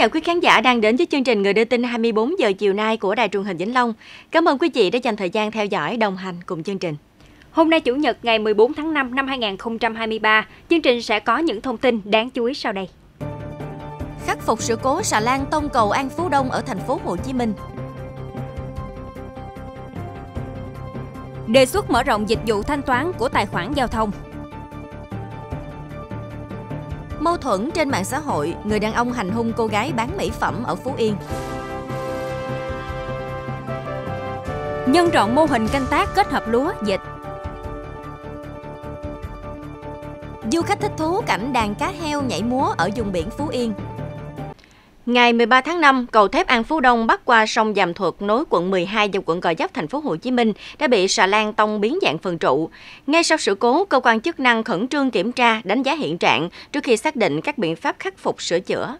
chào quý khán giả đang đến với chương trình Người đưa tin 24 giờ chiều nay của Đài truyền hình Vĩnh Long. Cảm ơn quý vị đã dành thời gian theo dõi đồng hành cùng chương trình. Hôm nay Chủ nhật ngày 14 tháng 5 năm 2023, chương trình sẽ có những thông tin đáng chú ý sau đây. Khắc phục sự cố xà lan tông cầu An Phú Đông ở thành phố Hồ Chí Minh. Đề xuất mở rộng dịch vụ thanh toán của tài khoản giao thông. Mâu thuẫn trên mạng xã hội, người đàn ông hành hung cô gái bán mỹ phẩm ở Phú Yên. Nhân rộng mô hình canh tác kết hợp lúa, dịch. Du khách thích thú cảnh đàn cá heo nhảy múa ở vùng biển Phú Yên. Ngày 13 tháng 5, cầu thép An Phú Đông bắc qua sông Dàm Thuật nối quận 12 và quận Gò Vấp thành phố Hồ Chí Minh đã bị xà lan tông biến dạng phần trụ. Ngay sau sự cố, cơ quan chức năng khẩn trương kiểm tra, đánh giá hiện trạng trước khi xác định các biện pháp khắc phục sửa chữa.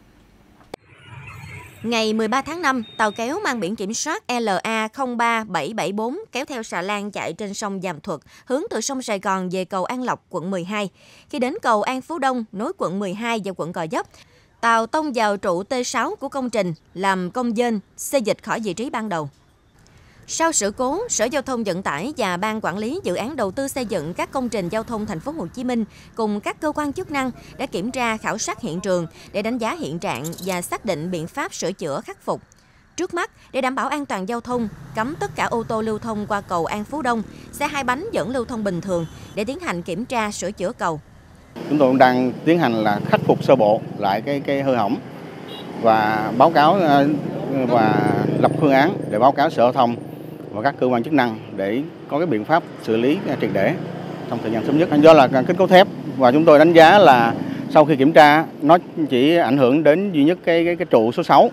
Ngày 13 tháng 5, tàu kéo mang biển kiểm soát LA 03774 kéo theo xà lan chạy trên sông Dàm Thuật, hướng từ sông Sài Gòn về cầu An Lộc, quận 12. Khi đến cầu An Phú Đông, nối quận 12 và quận Gò Dấp tàu tông vào trụ T6 của công trình làm công dân xê dịch khỏi vị trí ban đầu. Sau sự cố, Sở Giao thông Vận tải và Ban quản lý dự án đầu tư xây dựng các công trình giao thông thành phố Hồ Chí Minh cùng các cơ quan chức năng đã kiểm tra khảo sát hiện trường để đánh giá hiện trạng và xác định biện pháp sửa chữa khắc phục. Trước mắt, để đảm bảo an toàn giao thông, cấm tất cả ô tô lưu thông qua cầu An Phú Đông, xe hai bánh vẫn lưu thông bình thường để tiến hành kiểm tra sửa chữa cầu Chúng tôi đang tiến hành là khắc phục sơ bộ lại cái cái hư hỏng và báo cáo ờ, và lập phương án để báo cáo sở thông và các cơ quan chức năng để có cái biện pháp xử lý ờ, triệt để trong thời gian sớm nhất. Do là kết cấu thép và chúng tôi đánh giá là sau khi kiểm tra nó chỉ ảnh hưởng đến duy nhất cái cái, cái trụ số 6.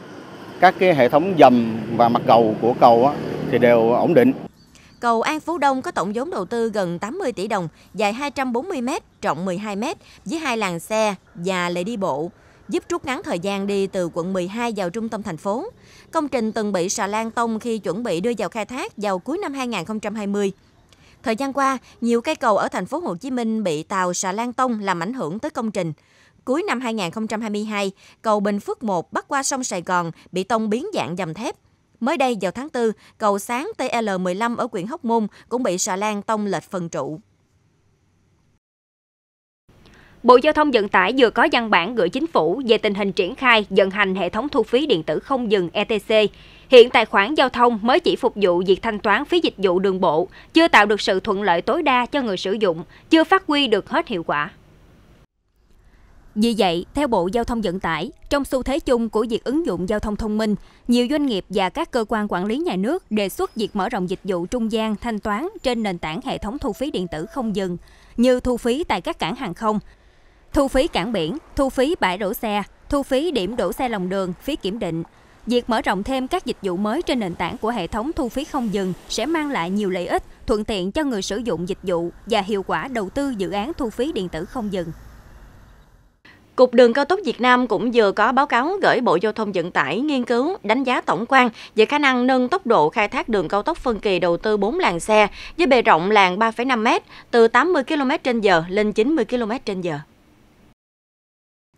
Các cái hệ thống dầm và mặt cầu của cầu thì đều ổn định Cầu An Phú Đông có tổng vốn đầu tư gần 80 tỷ đồng, dài 240 m, rộng 12 m, với hai làn xe và lề đi bộ giúp rút ngắn thời gian đi từ quận 12 vào trung tâm thành phố. Công trình từng bị xà lan tông khi chuẩn bị đưa vào khai thác vào cuối năm 2020. Thời gian qua, nhiều cây cầu ở thành phố Hồ Chí Minh bị tàu xà lan tông làm ảnh hưởng tới công trình. Cuối năm 2022, cầu Bình Phước 1 bắc qua sông Sài Gòn bị tông biến dạng dầm thép. Mới đây vào tháng 4, cầu sáng TL15 ở huyện Hóc Môn cũng bị xà lan tông lệch phần trụ. Bộ Giao thông Vận tải vừa có văn bản gửi chính phủ về tình hình triển khai vận hành hệ thống thu phí điện tử không dừng ETC. Hiện tài khoản giao thông mới chỉ phục vụ việc thanh toán phí dịch vụ đường bộ, chưa tạo được sự thuận lợi tối đa cho người sử dụng, chưa phát huy được hết hiệu quả. Vì vậy, theo Bộ Giao thông Vận tải, trong xu thế chung của việc ứng dụng giao thông thông minh, nhiều doanh nghiệp và các cơ quan quản lý nhà nước đề xuất việc mở rộng dịch vụ trung gian thanh toán trên nền tảng hệ thống thu phí điện tử không dừng, như thu phí tại các cảng hàng không, thu phí cảng biển, thu phí bãi đổ xe, thu phí điểm đổ xe lòng đường, phí kiểm định. Việc mở rộng thêm các dịch vụ mới trên nền tảng của hệ thống thu phí không dừng sẽ mang lại nhiều lợi ích, thuận tiện cho người sử dụng dịch vụ và hiệu quả đầu tư dự án thu phí điện tử không dừng. Cục Đường Cao tốc Việt Nam cũng vừa có báo cáo gửi Bộ Giao thông Vận tải nghiên cứu đánh giá tổng quan về khả năng nâng tốc độ khai thác đường cao tốc phân kỳ đầu tư 4 làn xe với bề rộng làn 3,5m từ 80 km/h lên 90 km/h.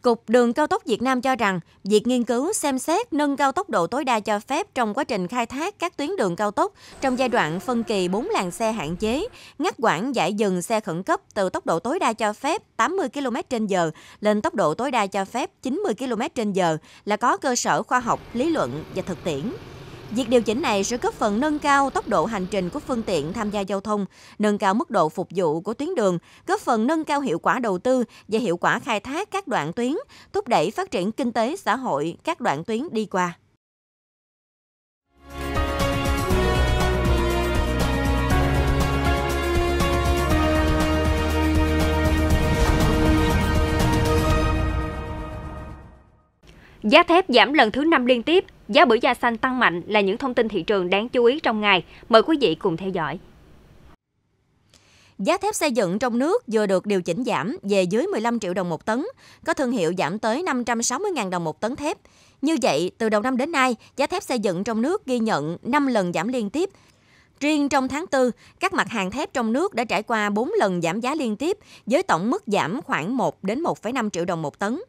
Cục Đường cao tốc Việt Nam cho rằng, việc nghiên cứu xem xét nâng cao tốc độ tối đa cho phép trong quá trình khai thác các tuyến đường cao tốc trong giai đoạn phân kỳ 4 làn xe hạn chế, ngắt quãng giải dừng xe khẩn cấp từ tốc độ tối đa cho phép 80 km/h lên tốc độ tối đa cho phép 90 km/h là có cơ sở khoa học, lý luận và thực tiễn. Việc điều chỉnh này sẽ góp phần nâng cao tốc độ hành trình của phương tiện tham gia giao thông, nâng cao mức độ phục vụ của tuyến đường, góp phần nâng cao hiệu quả đầu tư và hiệu quả khai thác các đoạn tuyến, thúc đẩy phát triển kinh tế xã hội các đoạn tuyến đi qua. Giá thép giảm lần thứ năm liên tiếp, giá bưởi da xanh tăng mạnh là những thông tin thị trường đáng chú ý trong ngày. Mời quý vị cùng theo dõi. Giá thép xây dựng trong nước vừa được điều chỉnh giảm về dưới 15 triệu đồng một tấn, có thương hiệu giảm tới 560.000 đồng một tấn thép. Như vậy, từ đầu năm đến nay, giá thép xây dựng trong nước ghi nhận 5 lần giảm liên tiếp. Riêng trong tháng 4, các mặt hàng thép trong nước đã trải qua 4 lần giảm giá liên tiếp với tổng mức giảm khoảng 1 đến 1,5 triệu đồng một tấn.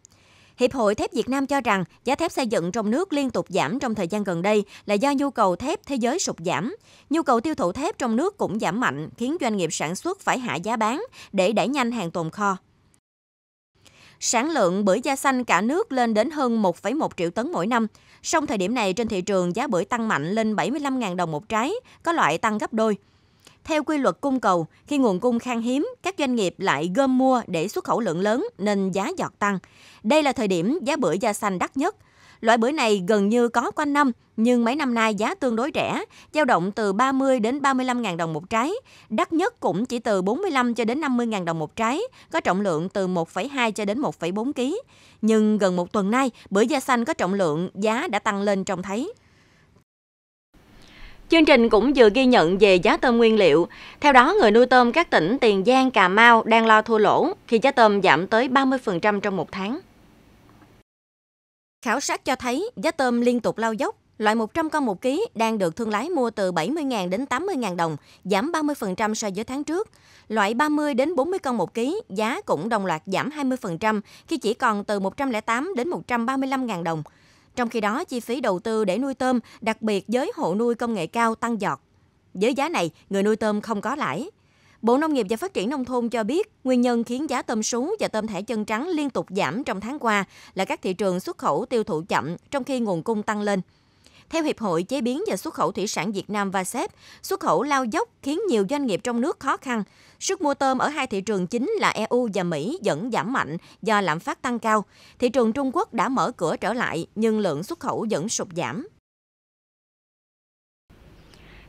Hiệp hội thép Việt Nam cho rằng giá thép xây dựng trong nước liên tục giảm trong thời gian gần đây là do nhu cầu thép thế giới sụt giảm. Nhu cầu tiêu thụ thép trong nước cũng giảm mạnh, khiến doanh nghiệp sản xuất phải hạ giá bán để đẩy nhanh hàng tồn kho. Sản lượng bưởi da xanh cả nước lên đến hơn 1,1 triệu tấn mỗi năm. Song thời điểm này trên thị trường giá bưởi tăng mạnh lên 75.000 đồng một trái, có loại tăng gấp đôi. Theo quy luật cung cầu, khi nguồn cung khan hiếm, các doanh nghiệp lại gom mua để xuất khẩu lượng lớn nên giá giọt tăng. Đây là thời điểm giá bưởi da xanh đắt nhất. Loại bưởi này gần như có quanh năm, nhưng mấy năm nay giá tương đối rẻ, dao động từ 30 đến 35 ngàn đồng một trái, đắt nhất cũng chỉ từ 45 cho đến 50 ngàn đồng một trái, có trọng lượng từ 1,2 cho đến 1,4 kg. Nhưng gần một tuần nay, bưởi da xanh có trọng lượng giá đã tăng lên trông thấy. Chương trình cũng vừa ghi nhận về giá tôm nguyên liệu. Theo đó, người nuôi tôm các tỉnh Tiền Giang, Cà Mau đang lo thua lỗ khi giá tôm giảm tới 30% trong một tháng. Khảo sát cho thấy giá tôm liên tục lao dốc. Loại 100 con một ký đang được thương lái mua từ 70.000 đến 80.000 đồng, giảm 30% so với tháng trước. Loại 30 đến 40 con một ký giá cũng đồng loạt giảm 20% khi chỉ còn từ 108 đến 135.000 đồng. Trong khi đó, chi phí đầu tư để nuôi tôm, đặc biệt với hộ nuôi công nghệ cao tăng giọt. Với giá này, người nuôi tôm không có lãi. Bộ Nông nghiệp và Phát triển Nông thôn cho biết, nguyên nhân khiến giá tôm sú và tôm thẻ chân trắng liên tục giảm trong tháng qua là các thị trường xuất khẩu tiêu thụ chậm trong khi nguồn cung tăng lên – theo Hiệp hội Chế biến và Xuất khẩu Thủy sản Việt Nam và VASEP, xuất khẩu lao dốc khiến nhiều doanh nghiệp trong nước khó khăn. Sức mua tôm ở hai thị trường chính là EU và Mỹ vẫn giảm mạnh do lạm phát tăng cao. Thị trường Trung Quốc đã mở cửa trở lại nhưng lượng xuất khẩu vẫn sụt giảm.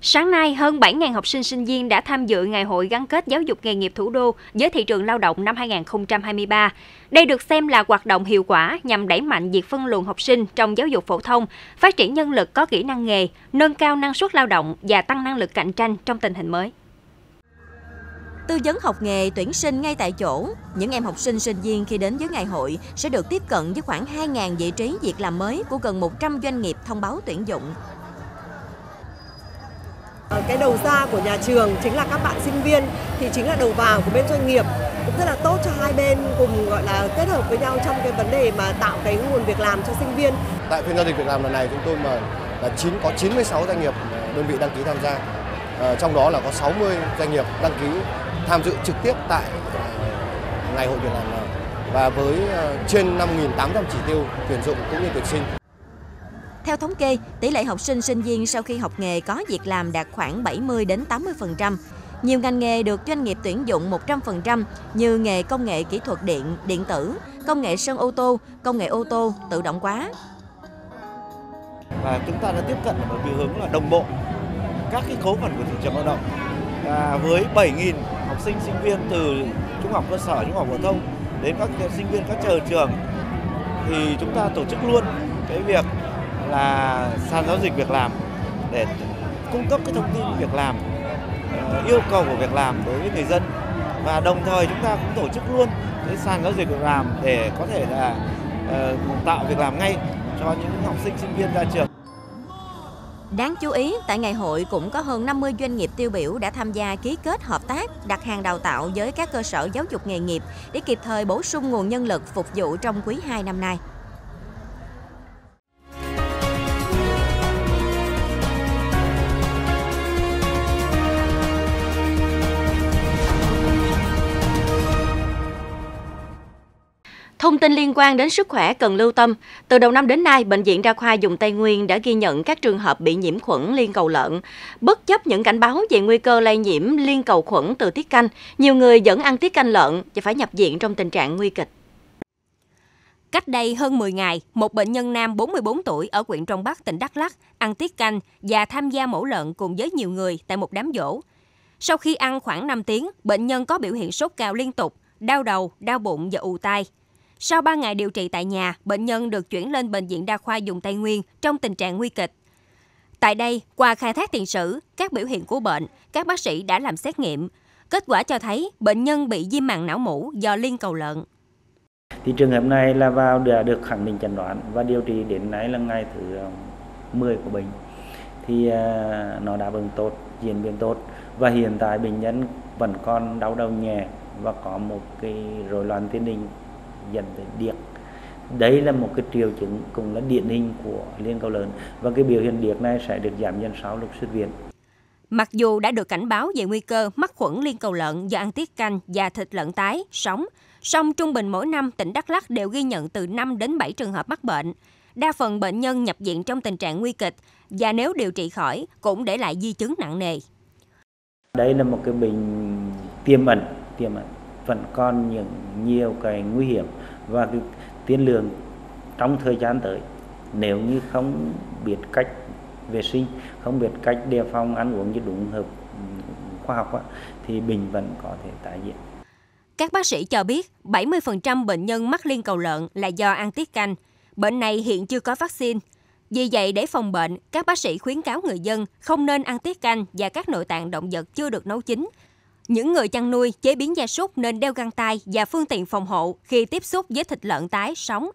Sáng nay, hơn 7.000 học sinh sinh viên đã tham dự Ngày hội gắn kết giáo dục nghề nghiệp thủ đô với thị trường lao động năm 2023. Đây được xem là hoạt động hiệu quả nhằm đẩy mạnh việc phân luồng học sinh trong giáo dục phổ thông, phát triển nhân lực có kỹ năng nghề, nâng cao năng suất lao động và tăng năng lực cạnh tranh trong tình hình mới. Tư vấn học nghề tuyển sinh ngay tại chỗ, những em học sinh sinh viên khi đến với ngày hội sẽ được tiếp cận với khoảng 2.000 vị trí việc làm mới của gần 100 doanh nghiệp thông báo tuyển dụng. Ờ, cái đầu ra của nhà trường chính là các bạn sinh viên thì chính là đầu vào của bên doanh nghiệp cũng rất là tốt cho hai bên cùng gọi là kết hợp với nhau trong cái vấn đề mà tạo cái nguồn việc làm cho sinh viên. Tại phiên giao dịch việc làm lần này chúng tôi mà là chín có 96 doanh nghiệp ờ, đơn vị đăng ký tham gia. À, trong đó là có 60 doanh nghiệp đăng ký tham dự trực tiếp tại ngày hội việc làm và với trên 5.800 chỉ tiêu tuyển dụng cũng như tuyển sinh. Theo thống kê, tỷ lệ học sinh sinh viên sau khi học nghề có việc làm đạt khoảng 70 đến 80%. Nhiều ngành nghề được doanh nghiệp tuyển dụng 100% như nghề công nghệ kỹ thuật điện, điện tử, công nghệ sơn ô tô, công nghệ ô tô, tự động hóa. Và chúng ta đã tiếp cận ở cái hướng là đồng bộ các cái cấu phần của thị trường lao động. À, với 7.000 học sinh sinh viên từ trung học cơ sở, trung học phổ thông đến các sinh viên các trường trường thì chúng ta tổ chức luôn cái việc là sàn giao dịch việc làm để cung cấp cái thông tin việc làm ờ, yêu cầu của việc làm đối với người dân và đồng thời chúng ta cũng tổ chức luôn cái sàn giao dịch việc làm để có thể là ờ, tạo việc làm ngay cho những học sinh sinh viên ra trường. Đáng chú ý, tại ngày hội cũng có hơn 50 doanh nghiệp tiêu biểu đã tham gia ký kết hợp tác, đặt hàng đào tạo với các cơ sở giáo dục nghề nghiệp để kịp thời bổ sung nguồn nhân lực phục vụ trong quý 2 năm nay. Thông tin liên quan đến sức khỏe cần lưu tâm. Từ đầu năm đến nay, Bệnh viện Đa khoa Dùng Tây Nguyên đã ghi nhận các trường hợp bị nhiễm khuẩn liên cầu lợn. Bất chấp những cảnh báo về nguy cơ lây nhiễm liên cầu khuẩn từ tiết canh, nhiều người vẫn ăn tiết canh lợn và phải nhập viện trong tình trạng nguy kịch. Cách đây hơn 10 ngày, một bệnh nhân nam 44 tuổi ở huyện Trong Bắc, tỉnh Đắk Lắk ăn tiết canh và tham gia mổ lợn cùng với nhiều người tại một đám dỗ. Sau khi ăn khoảng 5 tiếng, bệnh nhân có biểu hiện sốt cao liên tục, đau đầu, đau bụng và ù tai. Sau 3 ngày điều trị tại nhà, bệnh nhân được chuyển lên Bệnh viện Đa khoa dùng Tây Nguyên trong tình trạng nguy kịch. Tại đây, qua khai thác tiền sử, các biểu hiện của bệnh, các bác sĩ đã làm xét nghiệm. Kết quả cho thấy bệnh nhân bị viêm màng não mũ do liên cầu lợn. Thì trường hợp này là vào đã được khẳng định chẩn đoán và điều trị đến nay là ngày thứ 10 ờ, của bệnh. Thì ờ, nó đã bệnh tốt, diễn biến tốt và hiện tại bệnh nhân vẫn còn đau đầu nhẹ và có một cái rối loạn tiến đình dẫn tới điệt, đấy là một cái triệu chứng cũng là điển hình của liên cầu lớn và cái biểu hiện điệt này sẽ được giảm dần sau lúc xuất viện Mặc dù đã được cảnh báo về nguy cơ mắc khuẩn liên cầu lợn do ăn tiết canh và thịt lợn tái, sống, song trung bình mỗi năm tỉnh Đắk Lắk đều ghi nhận từ 5 đến 7 trường hợp mắc bệnh. Đa phần bệnh nhân nhập viện trong tình trạng nguy kịch và nếu điều trị khỏi cũng để lại di chứng nặng nề. Đây là một cái bệnh tiềm ẩn, tiềm ẩn vẫn còn những nhiều cái nguy hiểm và cái tiên lượng trong thời gian tới nếu như không biết cách vệ sinh không biết cách đề phòng ăn uống như đúng hợp khoa học á, thì bệnh vẫn có thể tái diễn các bác sĩ cho biết 70% bệnh nhân mắc liên cầu lợn là do ăn tiết canh. Bệnh này hiện chưa có vaccine. Vì vậy, để phòng bệnh, các bác sĩ khuyến cáo người dân không nên ăn tiết canh và các nội tạng động vật chưa được nấu chín, những người chăn nuôi chế biến gia súc nên đeo găng tay và phương tiện phòng hộ khi tiếp xúc với thịt lợn tái sống.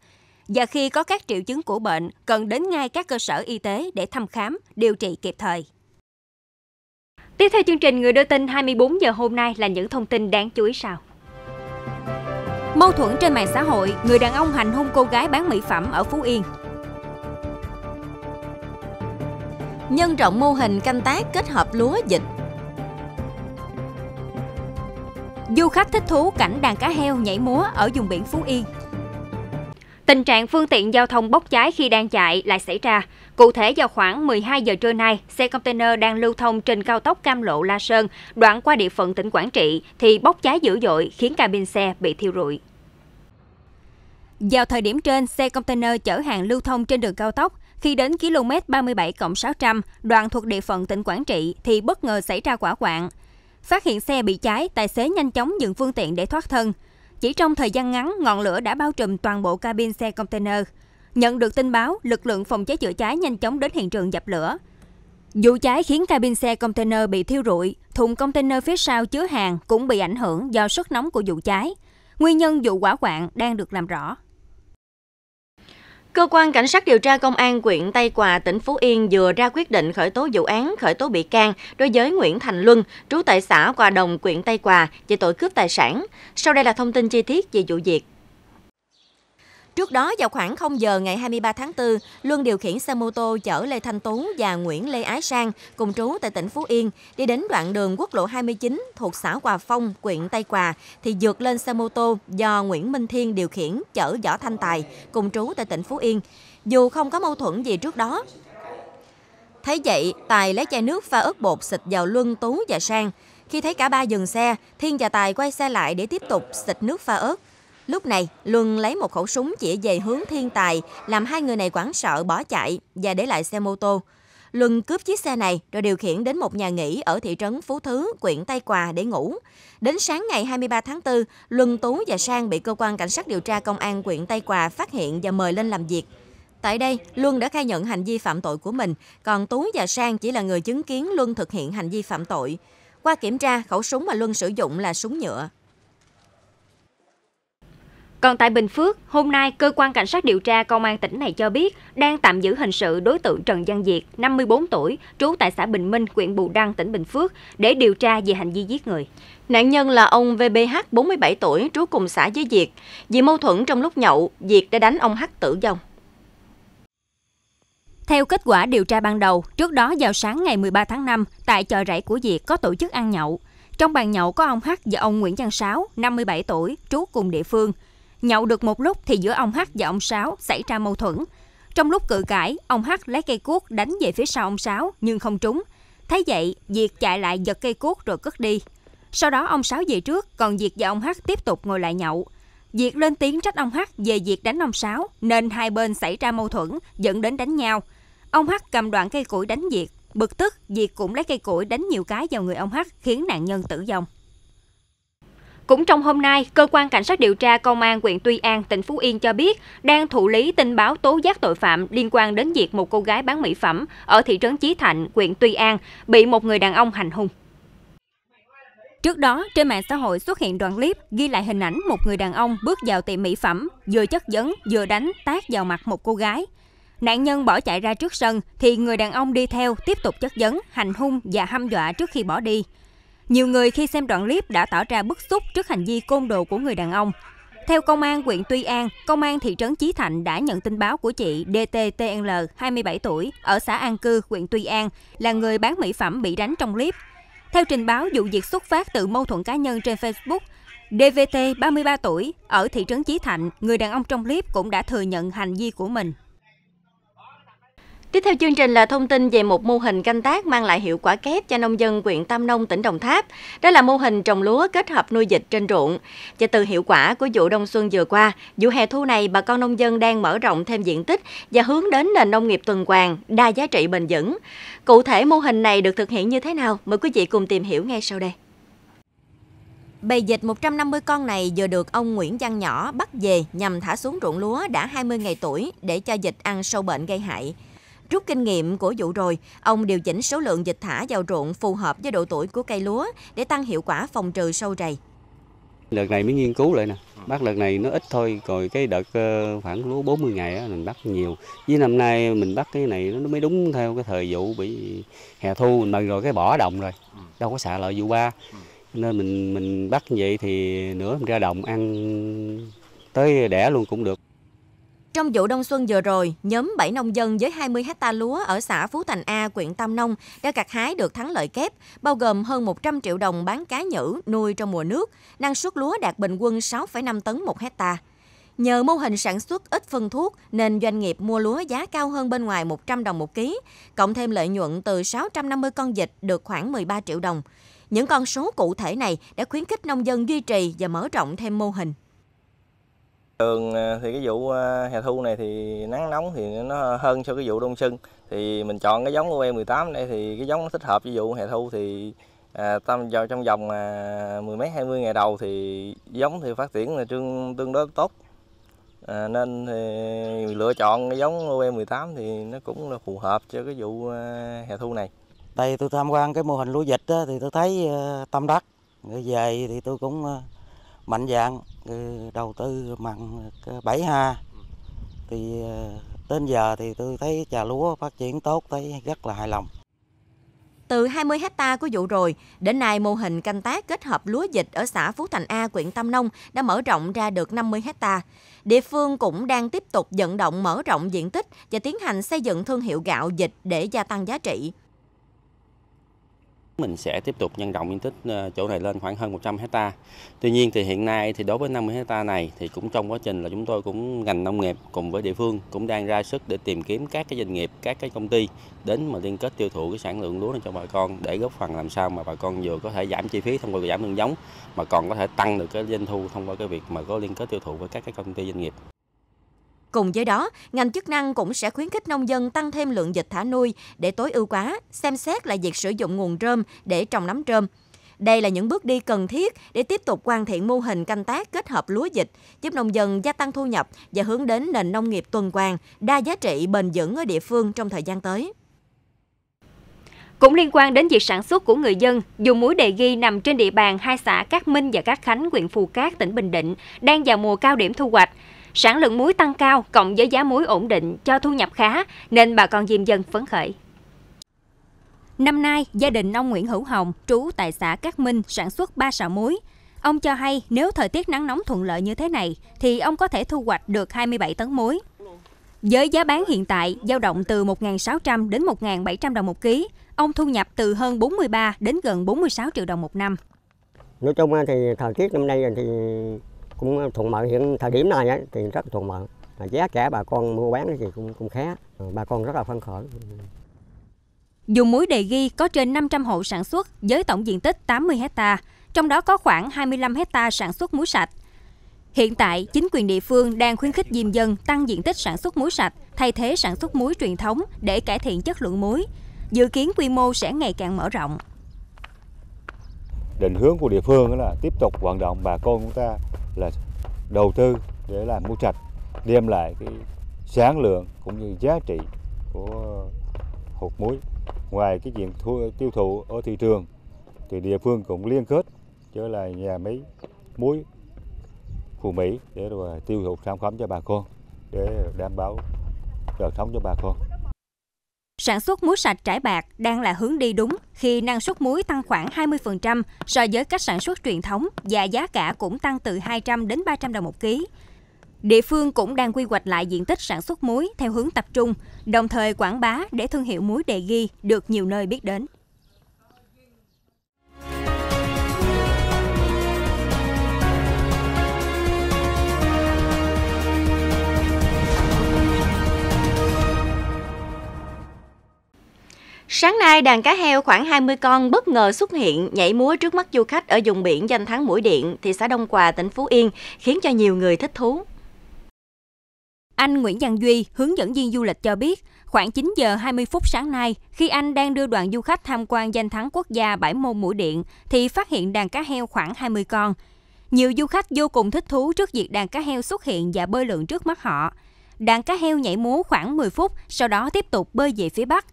Và khi có các triệu chứng của bệnh, cần đến ngay các cơ sở y tế để thăm khám, điều trị kịp thời. Tiếp theo chương trình Người đưa tin 24 giờ hôm nay là những thông tin đáng chú ý sau. Mâu thuẫn trên mạng xã hội, người đàn ông hành hung cô gái bán mỹ phẩm ở Phú Yên. Nhân rộng mô hình canh tác kết hợp lúa, dịch Du khách thích thú cảnh đàn cá heo nhảy múa ở vùng biển Phú Yên. Tình trạng phương tiện giao thông bốc cháy khi đang chạy lại xảy ra. Cụ thể vào khoảng 12 giờ trưa nay, xe container đang lưu thông trên cao tốc Cam Lộ La Sơn, đoạn qua địa phận tỉnh Quảng Trị thì bốc cháy dữ dội khiến cabin xe bị thiêu rụi. Vào thời điểm trên, xe container chở hàng lưu thông trên đường cao tốc. Khi đến km 37 600, đoạn thuộc địa phận tỉnh Quảng Trị thì bất ngờ xảy ra quả quạng. Phát hiện xe bị cháy, tài xế nhanh chóng dừng phương tiện để thoát thân. Chỉ trong thời gian ngắn, ngọn lửa đã bao trùm toàn bộ cabin xe container. Nhận được tin báo, lực lượng phòng cháy chữa cháy nhanh chóng đến hiện trường dập lửa. Vụ cháy khiến cabin xe container bị thiêu rụi, thùng container phía sau chứa hàng cũng bị ảnh hưởng do sức nóng của vụ cháy. Nguyên nhân vụ quả quạng đang được làm rõ. Cơ quan Cảnh sát điều tra Công an huyện Tây Quà, tỉnh Phú Yên vừa ra quyết định khởi tố vụ án, khởi tố bị can đối với Nguyễn Thành Luân, trú tại xã Quà Đồng, huyện Tây Quà, về tội cướp tài sản. Sau đây là thông tin chi tiết về vụ việc. Trước đó, vào khoảng 0 giờ ngày 23 tháng 4, Luân điều khiển xe mô tô chở Lê Thanh Tú và Nguyễn Lê Ái Sang, cùng trú tại tỉnh Phú Yên, đi đến đoạn đường quốc lộ 29 thuộc xã Hòa Phong, huyện Tây Quà, thì dược lên xe mô tô do Nguyễn Minh Thiên điều khiển chở Võ Thanh Tài, cùng trú tại tỉnh Phú Yên. Dù không có mâu thuẫn gì trước đó, Thấy vậy, Tài lấy chai nước pha ớt bột xịt vào Luân, Tú và Sang. Khi thấy cả ba dừng xe, Thiên và Tài quay xe lại để tiếp tục xịt nước pha ớt. Lúc này, Luân lấy một khẩu súng chỉ về hướng thiên tài, làm hai người này quảng sợ bỏ chạy và để lại xe mô tô. Luân cướp chiếc xe này rồi điều khiển đến một nhà nghỉ ở thị trấn Phú Thứ, quyện Tây Quà để ngủ. Đến sáng ngày 23 tháng 4, Luân Tú và Sang bị cơ quan cảnh sát điều tra công an quyện Tây Quà phát hiện và mời lên làm việc. Tại đây, Luân đã khai nhận hành vi phạm tội của mình, còn Tú và Sang chỉ là người chứng kiến Luân thực hiện hành vi phạm tội. Qua kiểm tra, khẩu súng mà Luân sử dụng là súng nhựa. Còn tại Bình Phước, hôm nay, cơ quan cảnh sát điều tra công an tỉnh này cho biết đang tạm giữ hình sự đối tượng Trần Văn Diệt, 54 tuổi, trú tại xã Bình Minh, huyện Bù Đăng, tỉnh Bình Phước, để điều tra về hành vi giết người. Nạn nhân là ông VBH, 47 tuổi, trú cùng xã với Diệt. Vì mâu thuẫn trong lúc nhậu, Diệt đã đánh ông H tử vong. Theo kết quả điều tra ban đầu, trước đó vào sáng ngày 13 tháng 5, tại chợ rẫy của Diệt có tổ chức ăn nhậu. Trong bàn nhậu có ông H và ông Nguyễn Văn Sáu, 57 tuổi, trú cùng địa phương – Nhậu được một lúc thì giữa ông H và ông Sáu xảy ra mâu thuẫn. Trong lúc cự cãi, ông H lấy cây cuốc đánh về phía sau ông Sáu nhưng không trúng. Thấy vậy, Diệt chạy lại giật cây cuốc rồi cất đi. Sau đó ông Sáu về trước, còn Diệt và ông H tiếp tục ngồi lại nhậu. Diệt lên tiếng trách ông H về việc đánh ông Sáu, nên hai bên xảy ra mâu thuẫn, dẫn đến đánh nhau. Ông H cầm đoạn cây củi đánh Diệt. Bực tức, Diệt cũng lấy cây củi đánh nhiều cái vào người ông H khiến nạn nhân tử vong. Cũng trong hôm nay, Cơ quan Cảnh sát điều tra Công an huyện Tuy An, tỉnh Phú Yên cho biết đang thụ lý tin báo tố giác tội phạm liên quan đến việc một cô gái bán mỹ phẩm ở thị trấn Chí Thạnh, huyện Tuy An bị một người đàn ông hành hung. Trước đó, trên mạng xã hội xuất hiện đoạn clip ghi lại hình ảnh một người đàn ông bước vào tiệm mỹ phẩm, vừa chất vấn, vừa đánh, tát vào mặt một cô gái. Nạn nhân bỏ chạy ra trước sân thì người đàn ông đi theo tiếp tục chất vấn, hành hung và hăm dọa trước khi bỏ đi. Nhiều người khi xem đoạn clip đã tỏ ra bức xúc trước hành vi côn đồ của người đàn ông. Theo công an huyện Tuy An, công an thị trấn Chí Thạnh đã nhận tin báo của chị DTTL, 27 tuổi, ở xã An Cư, huyện Tuy An, là người bán mỹ phẩm bị đánh trong clip. Theo trình báo, vụ việc xuất phát từ mâu thuẫn cá nhân trên Facebook. DVT, 33 tuổi, ở thị trấn Chí Thạnh, người đàn ông trong clip cũng đã thừa nhận hành vi của mình. Tiếp theo chương trình là thông tin về một mô hình canh tác mang lại hiệu quả kép cho nông dân huyện Tam Nông, tỉnh Đồng Tháp. Đó là mô hình trồng lúa kết hợp nuôi dịch trên ruộng. Và từ hiệu quả của vụ đông xuân vừa qua, vụ hè thu này bà con nông dân đang mở rộng thêm diện tích và hướng đến nền nông nghiệp tuần hoàn, đa giá trị bền vững. Cụ thể mô hình này được thực hiện như thế nào? Mời quý vị cùng tìm hiểu ngay sau đây. Bầy dịch 150 con này vừa được ông Nguyễn Văn Nhỏ bắt về nhằm thả xuống ruộng lúa đã 20 ngày tuổi để cho dịch ăn sâu bệnh gây hại. Rút kinh nghiệm của vụ rồi, ông điều chỉnh số lượng dịch thả vào ruộng phù hợp với độ tuổi của cây lúa để tăng hiệu quả phòng trừ sâu rầy. Đợt này mới nghiên cứu lại nè, bắt đợt này nó ít thôi, rồi cái đợt ờ, khoảng lúa 40 ngày á, mình bắt nhiều. Với năm nay mình bắt cái này nó mới đúng theo cái thời vụ bị hè thu mình rồi cái bỏ đồng rồi, đâu có xạ lợi vụ ba. Nên mình mình bắt như vậy thì nửa mình ra đồng ăn tới đẻ luôn cũng được. Trong vụ đông xuân vừa rồi, nhóm 7 nông dân với 20 hecta lúa ở xã Phú Thành A, huyện Tam Nông đã gặt hái được thắng lợi kép, bao gồm hơn 100 triệu đồng bán cá nhữ nuôi trong mùa nước, năng suất lúa đạt bình quân 6,5 tấn một hecta. Nhờ mô hình sản xuất ít phân thuốc nên doanh nghiệp mua lúa giá cao hơn bên ngoài 100 đồng một ký, cộng thêm lợi nhuận từ 650 con dịch được khoảng 13 triệu đồng. Những con số cụ thể này đã khuyến khích nông dân duy trì và mở rộng thêm mô hình. Thường à, thì cái vụ à, hè thu này thì nắng nóng thì nó hơn so với cái vụ đông xuân Thì mình chọn cái giống UE18 đây thì cái giống nó thích hợp với vụ hè thu thì à, tâm vào trong vòng à, mười mấy 20 ngày đầu thì giống thì phát triển là tương tương đối tốt. À, nên thì lựa chọn cái giống UE18 thì nó cũng là phù hợp cho cái vụ à, hè thu này. Đây tôi tham quan cái mô hình lúa dịch đó, thì tôi thấy à, tâm đắc. về thì tôi cũng mạnh dạng ừ, đầu tư mặn 7 ừ, ha thì ờ, đến giờ thì tôi thấy trà lúa phát triển tốt thấy rất là hài lòng. Từ 20 hecta của vụ rồi, đến nay mô hình canh tác kết hợp lúa dịch ở xã Phú Thành A, huyện Tam Nông đã mở rộng ra được 50 hecta. Địa phương cũng đang tiếp tục vận động mở rộng diện tích và tiến hành xây dựng thương hiệu gạo dịch để gia tăng giá trị. Mình sẽ tiếp tục nhân rộng diện tích ờ, chỗ này lên khoảng hơn 100 hecta. Tuy nhiên thì hiện nay thì đối với 50 hecta này thì cũng trong quá trình là chúng tôi cũng ngành nông nghiệp cùng với địa phương cũng đang ra sức để tìm kiếm các cái doanh nghiệp, các cái công ty đến mà liên kết tiêu thụ cái sản lượng lúa này cho bà con để góp phần làm sao mà bà con vừa có thể giảm chi phí thông qua giảm lượng giống mà còn có thể tăng được cái doanh thu thông qua cái việc mà có liên kết tiêu thụ với các cái công ty doanh nghiệp. Cùng với đó, ngành chức năng cũng sẽ khuyến khích nông dân tăng thêm lượng dịch thả nuôi để tối ưu quá, xem xét lại việc sử dụng nguồn rơm để trồng nấm rơm. Đây là những bước đi cần thiết để tiếp tục hoàn thiện mô hình canh tác kết hợp lúa dịch, giúp nông dân gia tăng thu nhập và hướng đến nền nông nghiệp tuần hoàn, đa giá trị bền vững ở địa phương trong thời gian tới. Cũng liên quan đến việc sản xuất của người dân, dùng muối đề ghi nằm trên địa bàn hai xã Cát Minh và Cát Khánh, huyện Phù Cát, tỉnh Bình Định, đang vào mùa cao điểm thu hoạch. Sản lượng muối tăng cao cộng với giá muối ổn định cho thu nhập khá nên bà con diêm dân phấn khởi. Năm nay, gia đình ông Nguyễn Hữu Hồng, trú tại xã Cát Minh, sản xuất 3 sào muối. Ông cho hay nếu thời tiết nắng nóng thuận lợi như thế này thì ông có thể thu hoạch được 27 tấn muối. Với giá bán hiện tại dao động từ 1.600 đến 1.700 đồng một ký, ông thu nhập từ hơn 43 đến gần 46 triệu đồng một năm. Nói chung thì thời tiết năm nay thì cũng thuận lợi hiện thời điểm này ấy, thì rất thuận lợi giá cả bà con mua bán thì cũng cũng khá ờ, bà con rất là phấn khởi Dùng muối đề ghi có trên 500 hộ sản xuất với tổng diện tích 80 hecta, trong đó có khoảng 25 hecta sản xuất muối sạch. Hiện tại, chính quyền địa phương đang khuyến khích diêm dân tăng diện tích sản xuất muối sạch, thay thế sản xuất muối truyền thống để cải thiện chất lượng muối. Dự kiến quy mô sẽ ngày càng mở rộng. Định hướng của địa phương là tiếp tục vận động bà con chúng ta là đầu tư để làm mua trạch đem lại cái sản lượng cũng như giá trị của hột muối ngoài cái chuyện thu, tiêu thụ ở thị trường thì địa phương cũng liên kết với là nhà máy muối phù mỹ để rồi tiêu thụ sản phẩm cho bà con để đảm bảo đời sống cho bà con Sản xuất muối sạch trải bạc đang là hướng đi đúng khi năng suất muối tăng khoảng 20% so với cách sản xuất truyền thống và giá cả cũng tăng từ 200 đến 300 đồng một ký. Địa phương cũng đang quy hoạch lại diện tích sản xuất muối theo hướng tập trung, đồng thời quảng bá để thương hiệu muối đề ghi được nhiều nơi biết đến. Sáng nay, đàn cá heo khoảng 20 con bất ngờ xuất hiện nhảy múa trước mắt du khách ở vùng biển danh thắng Mũi Điện, thị xã Đông Hòa, tỉnh Phú Yên, khiến cho nhiều người thích thú. Anh Nguyễn Văn Duy, hướng dẫn viên du lịch cho biết, khoảng 9 giờ 20 phút sáng nay, khi anh đang đưa đoàn du khách tham quan danh thắng quốc gia Bãi Môn Mũi Điện, thì phát hiện đàn cá heo khoảng 20 con. Nhiều du khách vô cùng thích thú trước việc đàn cá heo xuất hiện và bơi lượn trước mắt họ. Đàn cá heo nhảy múa khoảng 10 phút, sau đó tiếp tục bơi về phía bắc.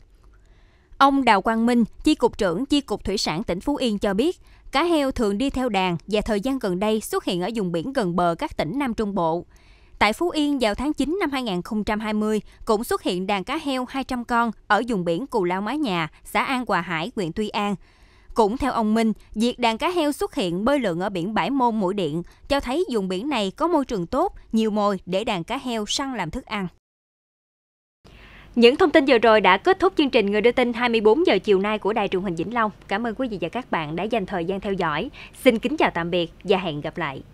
Ông Đào Quang Minh, Chi cục trưởng Chi cục Thủy sản tỉnh Phú Yên cho biết, cá heo thường đi theo đàn và thời gian gần đây xuất hiện ở vùng biển gần bờ các tỉnh Nam Trung Bộ. Tại Phú Yên vào tháng 9 năm 2020 cũng xuất hiện đàn cá heo 200 con ở vùng biển Cù Lao mái Nhà, xã An Hòa Hải, huyện Tuy An. Cũng theo ông Minh, việc đàn cá heo xuất hiện bơi lượn ở biển Bãi Môn Mũi Điện cho thấy vùng biển này có môi trường tốt, nhiều mồi để đàn cá heo săn làm thức ăn. Những thông tin vừa rồi đã kết thúc chương trình Người đưa tin 24 giờ chiều nay của Đài truyền hình Vĩnh Long. Cảm ơn quý vị và các bạn đã dành thời gian theo dõi. Xin kính chào tạm biệt và hẹn gặp lại.